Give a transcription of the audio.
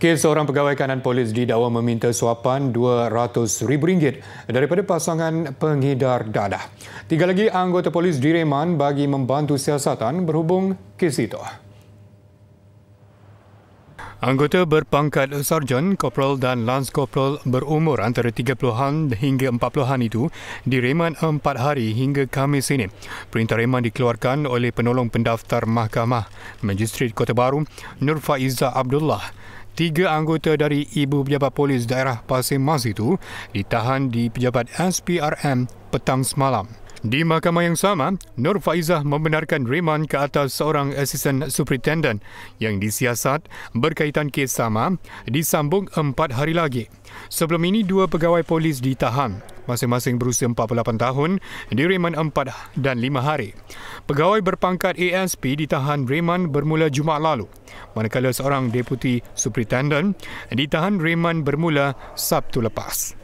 Kes seorang pegawai kanan polis didakwa meminta suapan rm ringgit daripada pasangan penghidar dadah. Tiga lagi anggota polis direman bagi membantu siasatan berhubung kes itu. Anggota berpangkat Sarjan, kopral dan Lance kopral berumur antara 30-an hingga 40-an itu direman 4 hari hingga Khamis ini. Perintah reman dikeluarkan oleh penolong pendaftar mahkamah Magistrate Kota Baru Nur Faiza Abdullah. Tiga anggota dari ibu pejabat polis daerah Pasir Mas itu ditahan di pejabat SPRM petang semalam. Di mahkamah yang sama, Nur Faizah membenarkan reman ke atas seorang asisten superintendent yang disiasat berkaitan kes sama disambung empat hari lagi. Sebelum ini, dua pegawai polis ditahan masing-masing berusia 48 tahun di reman empat dan lima hari. Pegawai berpangkat ASP ditahan Rehman bermula Jumaat lalu, manakala seorang deputi superintendent ditahan Rehman bermula Sabtu lepas.